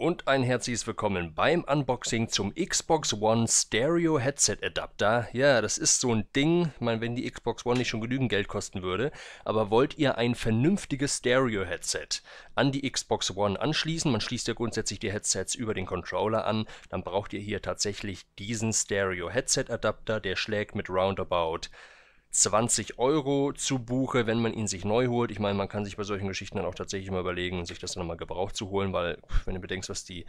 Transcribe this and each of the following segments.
und ein herzliches Willkommen beim Unboxing zum Xbox One Stereo Headset Adapter. Ja, das ist so ein Ding, ich meine, wenn die Xbox One nicht schon genügend Geld kosten würde, aber wollt ihr ein vernünftiges Stereo Headset an die Xbox One anschließen, man schließt ja grundsätzlich die Headsets über den Controller an, dann braucht ihr hier tatsächlich diesen Stereo Headset Adapter, der schlägt mit roundabout 20 Euro zu Buche, wenn man ihn sich neu holt. Ich meine, man kann sich bei solchen Geschichten dann auch tatsächlich mal überlegen, sich das dann nochmal gebraucht zu holen, weil, wenn du bedenkst, was die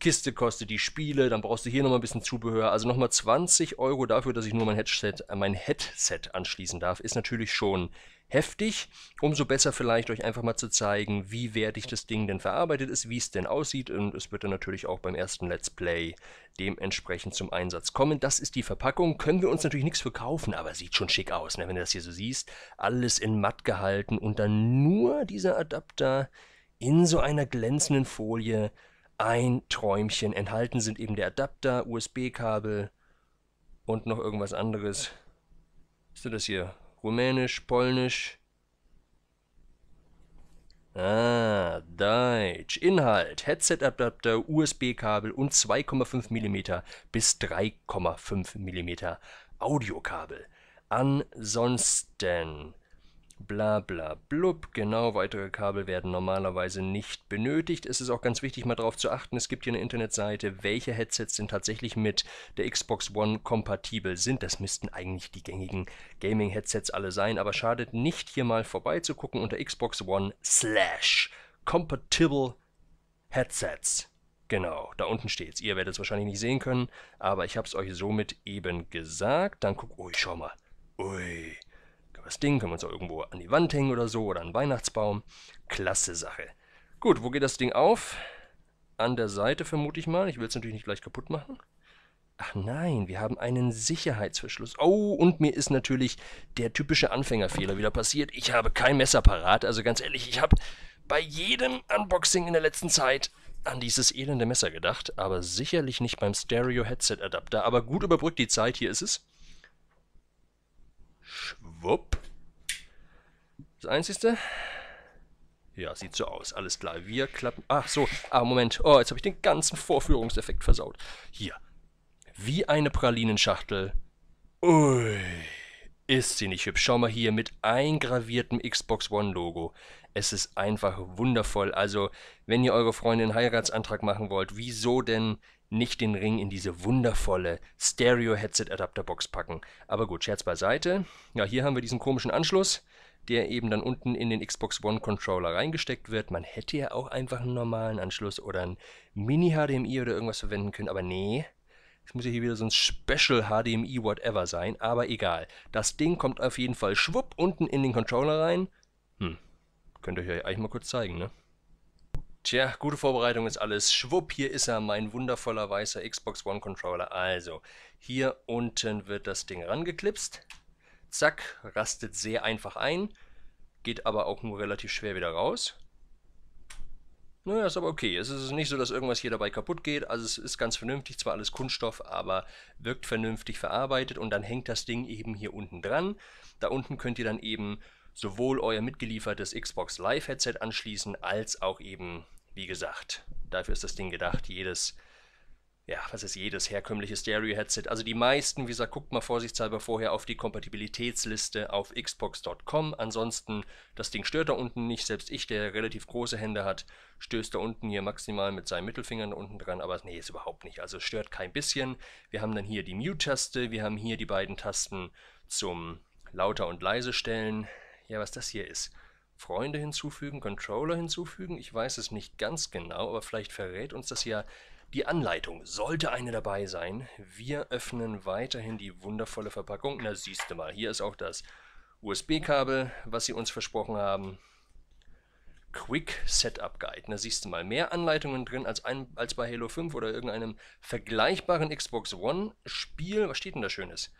Kiste kostet die Spiele, dann brauchst du hier nochmal ein bisschen Zubehör. Also nochmal 20 Euro dafür, dass ich nur mein Headset, äh, mein Headset anschließen darf, ist natürlich schon heftig. Umso besser vielleicht euch einfach mal zu zeigen, wie wertig das Ding denn verarbeitet ist, wie es denn aussieht. Und es wird dann natürlich auch beim ersten Let's Play dementsprechend zum Einsatz kommen. Das ist die Verpackung. Können wir uns natürlich nichts verkaufen, aber sieht schon schick aus, ne? wenn du das hier so siehst. Alles in matt gehalten und dann nur dieser Adapter in so einer glänzenden Folie ein Träumchen. Enthalten sind eben der Adapter, USB-Kabel und noch irgendwas anderes. ist das hier? Rumänisch, Polnisch. Ah, Deutsch. Inhalt: Headset-Adapter, USB-Kabel und 2,5 mm bis 3,5 mm Audiokabel. Ansonsten bla bla blub. Genau, weitere Kabel werden normalerweise nicht benötigt. Es ist auch ganz wichtig, mal darauf zu achten, es gibt hier eine Internetseite, welche Headsets denn tatsächlich mit der Xbox One kompatibel sind. Das müssten eigentlich die gängigen Gaming-Headsets alle sein, aber schadet nicht, hier mal vorbeizugucken unter Xbox One slash compatible Headsets. Genau, da unten steht's. Ihr werdet es wahrscheinlich nicht sehen können, aber ich habe es euch somit eben gesagt. Dann guck, ui, schau mal. Ui, das Ding, können wir uns auch irgendwo an die Wand hängen oder so oder an Weihnachtsbaum. Klasse Sache. Gut, wo geht das Ding auf? An der Seite vermute ich mal. Ich will es natürlich nicht gleich kaputt machen. Ach nein, wir haben einen Sicherheitsverschluss. Oh, und mir ist natürlich der typische Anfängerfehler wieder passiert. Ich habe kein Messer parat. Also ganz ehrlich, ich habe bei jedem Unboxing in der letzten Zeit an dieses elende Messer gedacht, aber sicherlich nicht beim Stereo-Headset-Adapter. Aber gut überbrückt die Zeit, hier ist es. Schwupp. Das Einzige. Ja, sieht so aus. Alles klar. Wir klappen. Ach so. Ah, Moment. Oh, jetzt habe ich den ganzen Vorführungseffekt versaut. Hier. Wie eine Pralinenschachtel. Ui. Ist sie nicht hübsch? Schau mal hier mit eingraviertem Xbox One-Logo. Es ist einfach wundervoll. Also, wenn ihr eure Freundin einen Heiratsantrag machen wollt, wieso denn nicht den Ring in diese wundervolle Stereo-Headset-Adapterbox packen? Aber gut, Scherz beiseite. Ja, hier haben wir diesen komischen Anschluss der eben dann unten in den Xbox One Controller reingesteckt wird. Man hätte ja auch einfach einen normalen Anschluss oder ein Mini-HDMI oder irgendwas verwenden können, aber nee. Es muss ja hier wieder so ein Special HDMI whatever sein, aber egal. Das Ding kommt auf jeden Fall schwupp unten in den Controller rein. Hm, könnt ihr euch ja eigentlich mal kurz zeigen, ne? Tja, gute Vorbereitung ist alles. Schwupp, hier ist er, mein wundervoller weißer Xbox One Controller. Also, hier unten wird das Ding rangeklipst zack, rastet sehr einfach ein, geht aber auch nur relativ schwer wieder raus. Naja, ist aber okay. Es ist nicht so, dass irgendwas hier dabei kaputt geht. Also es ist ganz vernünftig, zwar alles Kunststoff, aber wirkt vernünftig verarbeitet und dann hängt das Ding eben hier unten dran. Da unten könnt ihr dann eben sowohl euer mitgeliefertes Xbox Live Headset anschließen, als auch eben, wie gesagt, dafür ist das Ding gedacht, jedes ja, was ist jedes herkömmliche Stereo-Headset? Also die meisten, wie gesagt, guckt mal vorsichtshalber vorher auf die Kompatibilitätsliste auf xbox.com. Ansonsten, das Ding stört da unten nicht. Selbst ich, der relativ große Hände hat, stößt da unten hier maximal mit seinen Mittelfingern unten dran. Aber nee, ist überhaupt nicht. Also stört kein bisschen. Wir haben dann hier die Mute-Taste. Wir haben hier die beiden Tasten zum Lauter und Leise stellen. Ja, was das hier ist. Freunde hinzufügen, Controller hinzufügen. Ich weiß es nicht ganz genau, aber vielleicht verrät uns das ja die Anleitung sollte eine dabei sein. Wir öffnen weiterhin die wundervolle Verpackung. Na siehst du mal, hier ist auch das USB-Kabel, was sie uns versprochen haben. Quick Setup Guide. Na, siehst du mal mehr Anleitungen drin als, ein, als bei Halo 5 oder irgendeinem vergleichbaren Xbox One Spiel. Was steht denn da Schönes?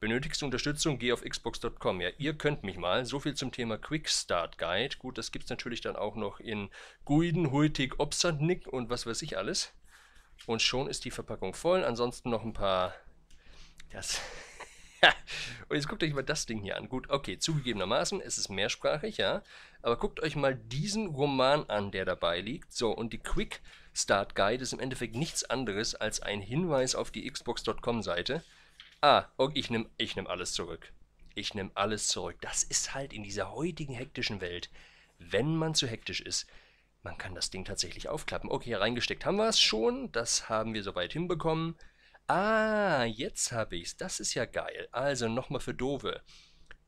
Benötigst du Unterstützung? Geh auf xbox.com. Ja, ihr könnt mich mal. So viel zum Thema Quick Start Guide. Gut, das gibt es natürlich dann auch noch in Guiden, Hultig, Obsatnik und was weiß ich alles. Und schon ist die Verpackung voll. Ansonsten noch ein paar. Das. und jetzt guckt euch mal das Ding hier an. Gut, okay, zugegebenermaßen, es ist mehrsprachig, ja. Aber guckt euch mal diesen Roman an, der dabei liegt. So, und die Quick Start Guide ist im Endeffekt nichts anderes als ein Hinweis auf die Xbox.com-Seite. Ah, okay, ich nehme ich nehm alles zurück. Ich nehme alles zurück. Das ist halt in dieser heutigen hektischen Welt, wenn man zu hektisch ist, man kann das Ding tatsächlich aufklappen. Okay, reingesteckt haben wir es schon. Das haben wir soweit hinbekommen. Ah, jetzt habe ich es. Das ist ja geil. Also nochmal für Dove.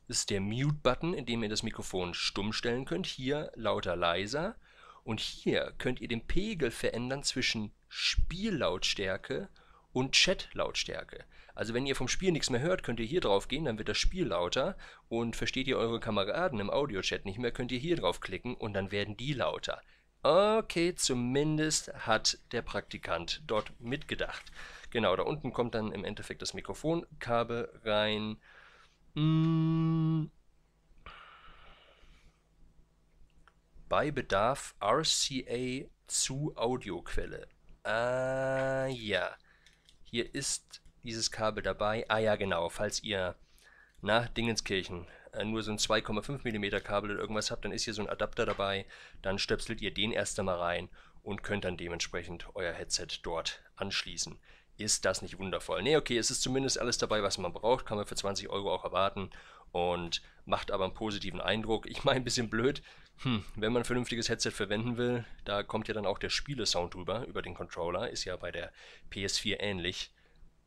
Das ist der Mute-Button, in dem ihr das Mikrofon stumm stellen könnt. Hier lauter, leiser. Und hier könnt ihr den Pegel verändern zwischen Spiellautstärke und Chat-Lautstärke. Also wenn ihr vom Spiel nichts mehr hört, könnt ihr hier drauf gehen, dann wird das Spiel lauter und versteht ihr eure Kameraden im Audio-Chat nicht mehr, könnt ihr hier drauf klicken und dann werden die lauter. Okay, zumindest hat der Praktikant dort mitgedacht. Genau, da unten kommt dann im Endeffekt das Mikrofonkabel rein. Hm. Bei Bedarf RCA zu Audioquelle. Ah ja, hier ist dieses Kabel dabei. Ah ja, genau, falls ihr nach Dingenskirchen äh, nur so ein 2,5 mm Kabel oder irgendwas habt, dann ist hier so ein Adapter dabei, dann stöpselt ihr den erst einmal rein und könnt dann dementsprechend euer Headset dort anschließen. Ist das nicht wundervoll? Ne, okay, es ist zumindest alles dabei, was man braucht, kann man für 20 Euro auch erwarten und macht aber einen positiven Eindruck. Ich meine, ein bisschen blöd, hm, wenn man ein vernünftiges Headset verwenden will, da kommt ja dann auch der Spielesound drüber, über den Controller, ist ja bei der PS4 ähnlich,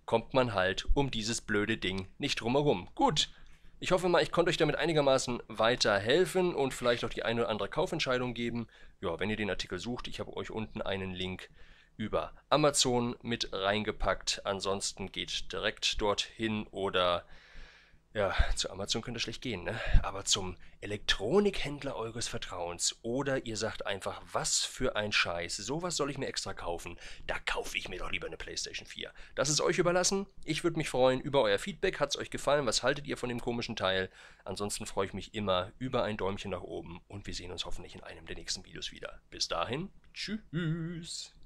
kommt man halt um dieses blöde Ding nicht drumherum. Gut, ich hoffe mal, ich konnte euch damit einigermaßen weiterhelfen und vielleicht auch die eine oder andere Kaufentscheidung geben. Ja, wenn ihr den Artikel sucht, ich habe euch unten einen Link über Amazon mit reingepackt. Ansonsten geht direkt dorthin oder ja, zu Amazon könnte schlecht gehen, ne? Aber zum Elektronikhändler eures Vertrauens oder ihr sagt einfach, was für ein Scheiß, sowas soll ich mir extra kaufen. Da kaufe ich mir doch lieber eine PlayStation 4. Das ist euch überlassen. Ich würde mich freuen über euer Feedback. Hat es euch gefallen? Was haltet ihr von dem komischen Teil? Ansonsten freue ich mich immer über ein Däumchen nach oben und wir sehen uns hoffentlich in einem der nächsten Videos wieder. Bis dahin, tschüss.